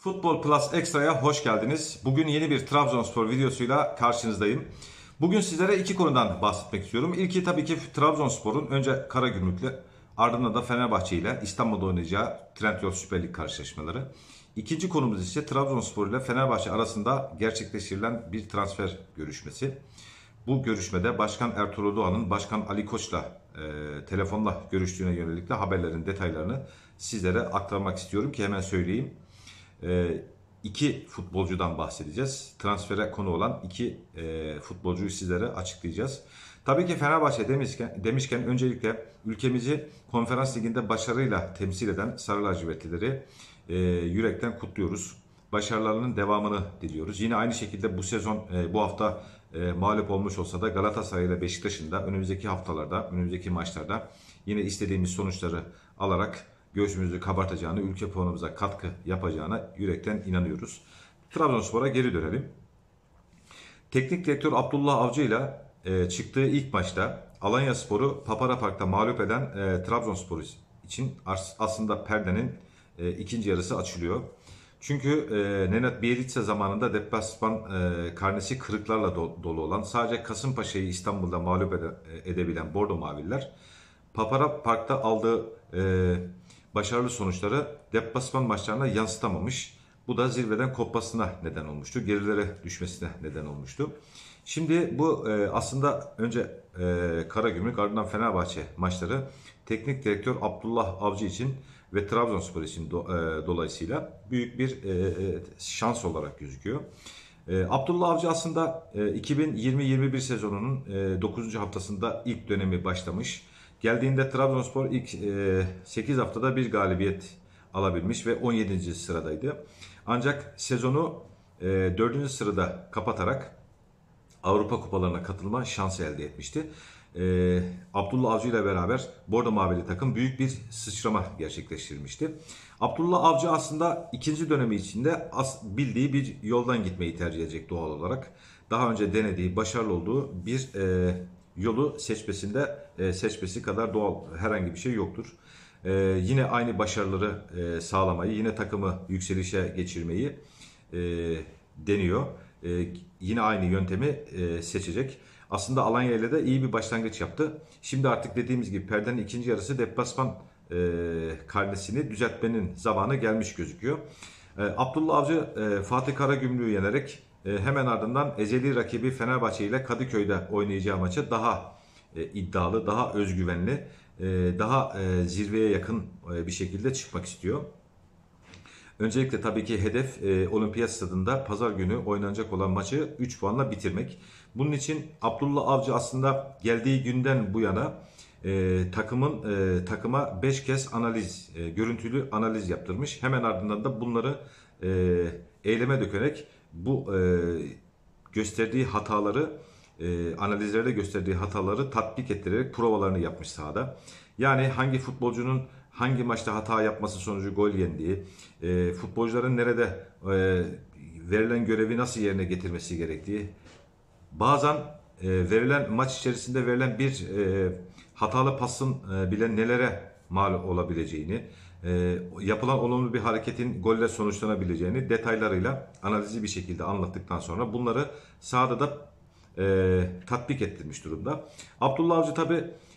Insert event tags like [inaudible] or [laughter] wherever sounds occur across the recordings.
Futbol Plus Extra'ya hoş geldiniz. Bugün yeni bir Trabzonspor videosuyla karşınızdayım. Bugün sizlere iki konudan bahsetmek istiyorum. İlki tabii ki Trabzonspor'un önce Kara Karagümrük'le ardından da Fenerbahçe ile İstanbul'da oynayacağı Trendyol Süper Lig karşılaşmaları. İkinci konumuz ise Trabzonspor ile Fenerbahçe arasında gerçekleştirilen bir transfer görüşmesi. Bu görüşmede Başkan Ertuğrul Doğan'ın Başkan Ali Koç'la e, telefonla görüştüğüne yönelik de haberlerin detaylarını sizlere aktarmak istiyorum ki hemen söyleyeyim. Ee, iki futbolcudan bahsedeceğiz. Transfere konu olan iki e, futbolcuyu sizlere açıklayacağız. Tabii ki Fenerbahçe demişken, demişken öncelikle ülkemizi konferans liginde başarıyla temsil eden Sarı Lacivertlileri e, yürekten kutluyoruz. Başarılarının devamını diliyoruz. Yine aynı şekilde bu sezon, e, bu hafta e, mağlup olmuş olsa da Galatasaray ile Beşiktaş'ın da önümüzdeki haftalarda, önümüzdeki maçlarda yine istediğimiz sonuçları alarak göğsümüzü kabartacağını, ülke puanımıza katkı yapacağına yürekten inanıyoruz. Trabzonspor'a geri dönelim. Teknik direktör Abdullah Avcı ile e, çıktığı ilk maçta Alanya Sporu Papara Park'ta mağlup eden e, Trabzonspor için aslında perdenin e, ikinci yarısı açılıyor. Çünkü e, Nenat Bielitsa zamanında deplasman e, karnesi kırıklarla do, dolu olan sadece Kasımpaşa'yı İstanbul'da mağlup ede, e, edebilen Bordo Maviller Papara Park'ta aldığı e, başarılı sonuçları deplasman maçlarına yansıtamamış. Bu da zirveden kopmasına neden olmuştu. Gerilere düşmesine neden olmuştu. Şimdi bu e, aslında önce e, Karagümrük ardından Fenerbahçe maçları teknik direktör Abdullah Avcı için ve Trabzonspor için do, e, dolayısıyla büyük bir e, e şans olarak gözüküyor. E, Abdullah Avcı aslında e, 2020-21 sezonunun e, 9. haftasında ilk dönemi başlamış. Geldiğinde Trabzonspor ilk 8 e, haftada bir galibiyet alabilmiş ve 17. sıradaydı. Ancak sezonu 4. E, sırada kapatarak Avrupa kupalarına katılma şansı elde etmişti. E, Abdullah Avcı ile beraber Bordo Mavili takım büyük bir sıçrama gerçekleştirmişti. Abdullah Avcı aslında ikinci dönemi içinde bildiği bir yoldan gitmeyi tercih edecek doğal olarak. Daha önce denediği, başarılı olduğu bir e, yolu seçmesinde e, seçmesi kadar doğal herhangi bir şey yoktur. E, yine aynı başarıları e, sağlamayı, yine takımı yükselişe geçirmeyi e, deniyor. E, yine aynı yöntemi e, seçecek. Aslında Alanya ile de iyi bir başlangıç yaptı. Şimdi artık dediğimiz gibi perdenin ikinci yarısı deplasman e, karnesini düzeltmenin zamanı gelmiş gözüküyor. E, Abdullah Avcı e, Fatih Karagümrük'ü yenerek e, hemen ardından ezeli rakibi Fenerbahçe ile Kadıköy'de oynayacağı maçı daha e, iddialı, daha özgüvenli, e, daha zirveye yakın bir şekilde çıkmak istiyor. Öncelikle tabii ki hedef e, Olimpiyat Stadında pazar günü oynanacak olan maçı 3 puanla bitirmek. Bunun için Abdullah Avcı aslında geldiği günden bu yana e, takımın e, takıma 5 kez analiz, e, görüntülü analiz yaptırmış. Hemen ardından da bunları e, eyleme dökerek bu e, gösterdiği hataları e, analizlerde gösterdiği hataları tatbik ettirerek provalarını yapmış sahada. Yani hangi futbolcunun hangi maçta hata yapması sonucu gol yendiği, e, futbolcuların nerede e, verilen görevi nasıl yerine getirmesi gerektiği, bazen e, verilen maç içerisinde verilen bir e, hatalı pasın e, bile nelere mal olabileceğini, e, yapılan olumlu bir hareketin golle sonuçlanabileceğini detaylarıyla analizi bir şekilde anlattıktan sonra bunları sahada da e, tatbik ettirmiş durumda. Abdullah Avcı tabi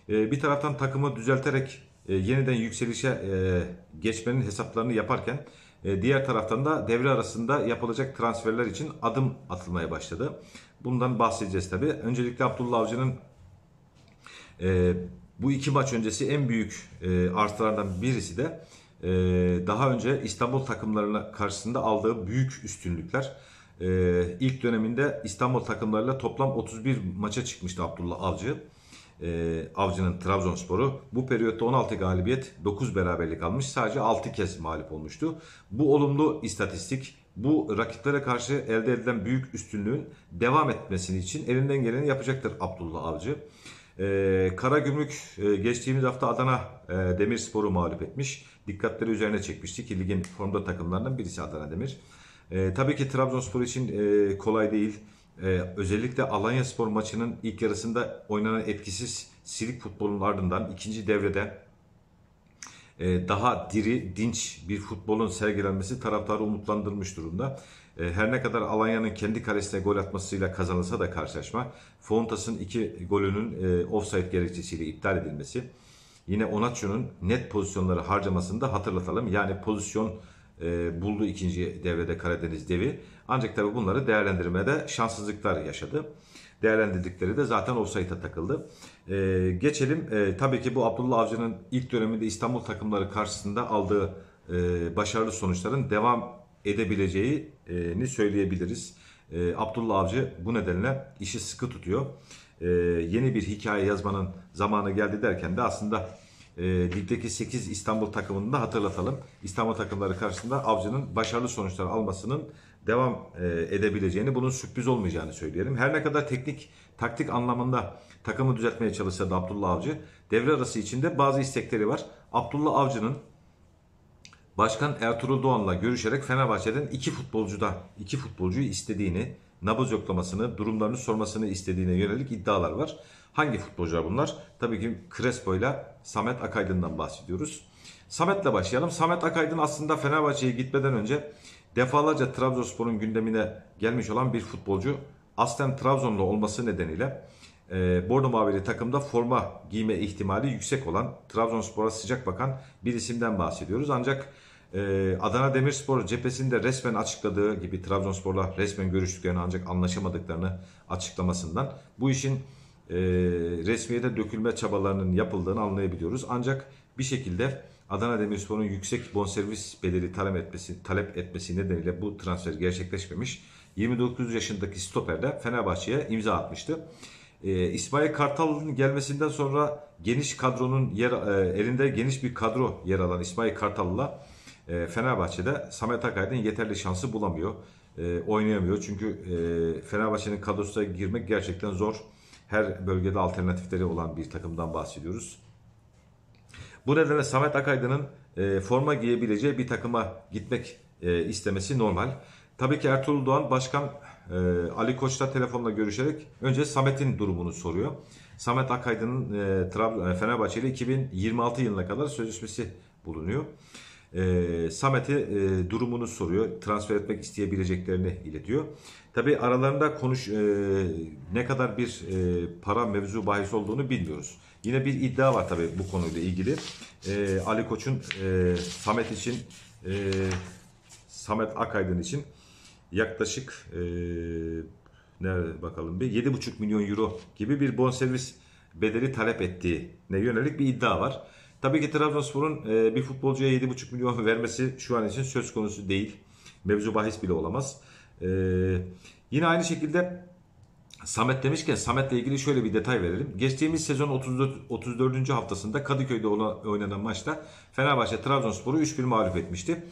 e, bir taraftan takımı düzelterek e, yeniden yükselişe e, geçmenin hesaplarını yaparken e, diğer taraftan da devre arasında yapılacak transferler için adım atılmaya başladı. Bundan bahsedeceğiz tabi. Öncelikle Abdullah Avcı'nın e, bu iki maç öncesi en büyük e, artılarından birisi de e, daha önce İstanbul takımlarına karşısında aldığı büyük üstünlükler. E, ilk döneminde İstanbul takımlarıyla toplam 31 maça çıkmıştı Abdullah Avcı. E, Avcı'nın Trabzonspor'u bu periyotta 16 galibiyet 9 beraberlik almış sadece 6 kez mağlup olmuştu. Bu olumlu istatistik bu rakiplere karşı elde edilen büyük üstünlüğün devam etmesini için elinden geleni yapacaktır Abdullah Avcı. Ee, Karagümrük e, geçtiğimiz hafta Adana e, Demirspor'u mağlup etmiş. Dikkatleri üzerine çekmişti ki e, ligin formda takımlarından birisi Adana Demir. tabii ki Trabzonspor için kolay değil. özellikle Alanya Spor maçının ilk yarısında oynanan etkisiz silik futbolun ardından ikinci devrede e, daha diri, dinç bir futbolun sergilenmesi taraftarı umutlandırmış durumda. E, her ne kadar Alanya'nın kendi kalesine gol atmasıyla kazanılsa da karşılaşma, Fontas'ın iki golünün e, offside gerekçesiyle iptal edilmesi, yine Onaçu'nun net pozisyonları harcamasını da hatırlatalım. Yani pozisyon e, buldu ikinci devrede Karadeniz devi. Ancak tabi bunları değerlendirmede şanssızlıklar yaşadı. Değerlendirdikleri de zaten offside'a takıldı. E, geçelim e, tabii ki bu Abdullah Avcı'nın ilk döneminde İstanbul takımları karşısında aldığı e, başarılı sonuçların devam edebileceğini söyleyebiliriz. E, Abdullah Avcı bu nedenle işi sıkı tutuyor. E, yeni bir hikaye yazmanın zamanı geldi derken de aslında e, ligdeki 8 İstanbul takımını da hatırlatalım. İstanbul takımları karşısında Avcı'nın başarılı sonuçlar almasının devam e, edebileceğini, bunun sürpriz olmayacağını söyleyelim. Her ne kadar teknik, taktik anlamında takımı düzeltmeye çalışsa da Abdullah Avcı, devre arası içinde bazı istekleri var. Abdullah Avcı'nın Başkan Ertuğrul Doğan'la görüşerek Fenerbahçe'den iki futbolcuda, iki futbolcuyu istediğini, nabız yoklamasını, durumlarını sormasını istediğine yönelik iddialar var. Hangi futbolcular bunlar? Tabii ki Crespo ile Samet Akaydın'dan bahsediyoruz. Samet'le başlayalım. Samet Akaydın aslında Fenerbahçe'ye gitmeden önce defalarca Trabzonspor'un gündemine gelmiş olan bir futbolcu. Aslen Trabzonlu olması nedeniyle e, Bordo Mavili takımda forma giyme ihtimali yüksek olan Trabzonspor'a sıcak bakan bir isimden bahsediyoruz. Ancak ee, Adana Demirspor cephesinde resmen açıkladığı gibi Trabzonspor'la resmen görüştüklerini ancak anlaşamadıklarını açıklamasından bu işin e, resmiyete dökülme çabalarının yapıldığını anlayabiliyoruz. Ancak bir şekilde Adana Demirspor'un yüksek bonservis bedeli talep etmesi, talep etmesi nedeniyle bu transfer gerçekleşmemiş. 29 yaşındaki stoper de Fenerbahçe'ye imza atmıştı. E, İsmail Kartal'ın gelmesinden sonra geniş kadronun yer e, elinde geniş bir kadro yer alan İsmail Kartal'la e, Fenerbahçe'de Samet Akaydın yeterli şansı bulamıyor. E, oynayamıyor çünkü e, Fenerbahçe'nin kadrosuna girmek gerçekten zor. Her bölgede alternatifleri olan bir takımdan bahsediyoruz. Bu nedenle Samet Akaydın'ın e, forma giyebileceği bir takıma gitmek e, istemesi normal. Tabii ki Ertuğrul Doğan başkan e, Ali Koç'la telefonla görüşerek önce Samet'in durumunu soruyor. Samet Akaydın'ın e, Trabzon e, Fenerbahçe ile 2026 yılına kadar sözleşmesi bulunuyor e, Samet'e e, durumunu soruyor. Transfer etmek isteyebileceklerini iletiyor. Tabi aralarında konuş e, ne kadar bir e, para mevzu bahis olduğunu bilmiyoruz. Yine bir iddia var tabi bu konuyla ilgili. E, Ali Koç'un e, Samet için e, Samet Akaydın için yaklaşık e, nerede bakalım bir 7,5 milyon euro gibi bir bonservis bedeli talep ettiğine yönelik bir iddia var. Tabii ki Trabzonspor'un e, bir futbolcuya 7,5 milyon [laughs] vermesi şu an için söz konusu değil. Mevzu bahis bile olamaz. E, yine aynı şekilde Samet demişken Samet'le ilgili şöyle bir detay verelim. Geçtiğimiz sezon 34, 34. haftasında Kadıköy'de oynanan maçta Fenerbahçe Trabzonspor'u 3-1 mağlup etmişti.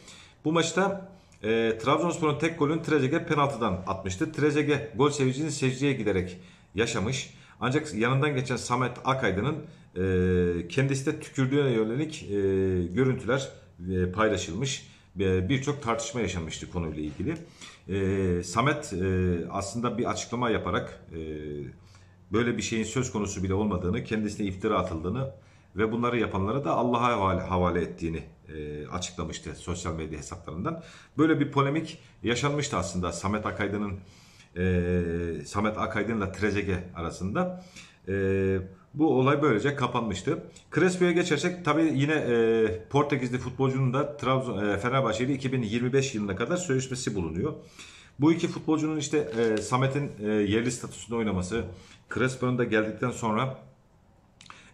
Bu maçta e, Trabzonspor'un tek golünü Trezege penaltıdan atmıştı. Trezege gol sevincini secdeye giderek yaşamış. Ancak yanından geçen Samet Akaydın'ın ee, kendisi de tükürdüğüne yönelik e, görüntüler e, paylaşılmış. Birçok tartışma yaşanmıştı konuyla ilgili. Ee, Samet e, aslında bir açıklama yaparak böyle bir şeyin söz konusu bile olmadığını, kendisine iftira atıldığını ve bunları yapanlara da Allah'a havale, havale ettiğini e, açıklamıştı sosyal medya hesaplarından. Böyle bir polemik yaşanmıştı aslında Samet Akaydın'ın e, Samet Akaydın'la Trezege arasında. E, bu olay böylece kapanmıştı. Crespo'ya geçersek tabi yine e, Portekizli futbolcunun da Trabzon e, Fenerbahçe ile 2025 yılına kadar sözleşmesi bulunuyor. Bu iki futbolcunun işte e, Samet'in e, yerli statüsünde oynaması, Crespo'nun da geldikten sonra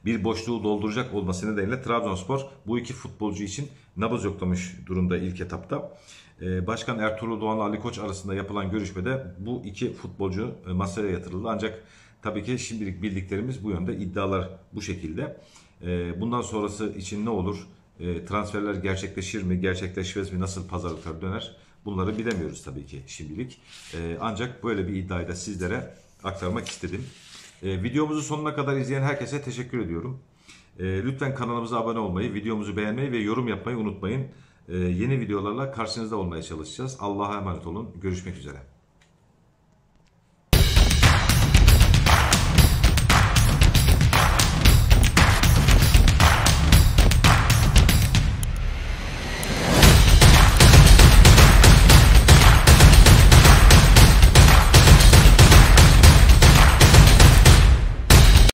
bir boşluğu dolduracak olması nedeniyle Trabzonspor bu iki futbolcu için nabız yoklamış durumda ilk etapta. E, Başkan Ertuğrul Doğan Ali Koç arasında yapılan görüşmede bu iki futbolcu e, masaya yatırıldı. Ancak Tabii ki şimdilik bildiklerimiz bu yönde iddialar bu şekilde. Ee, bundan sonrası için ne olur? Ee, transferler gerçekleşir mi, gerçekleşmez mi, nasıl pazarlıklar döner? Bunları bilemiyoruz tabii ki şimdilik. Ee, ancak böyle bir iddiayı da sizlere aktarmak istedim. Videomuzu sonuna kadar izleyen herkese teşekkür ediyorum. Lütfen kanalımıza abone olmayı, videomuzu beğenmeyi ve yorum yapmayı unutmayın. Yeni videolarla karşınızda olmaya çalışacağız. Allah'a emanet olun. Görüşmek üzere.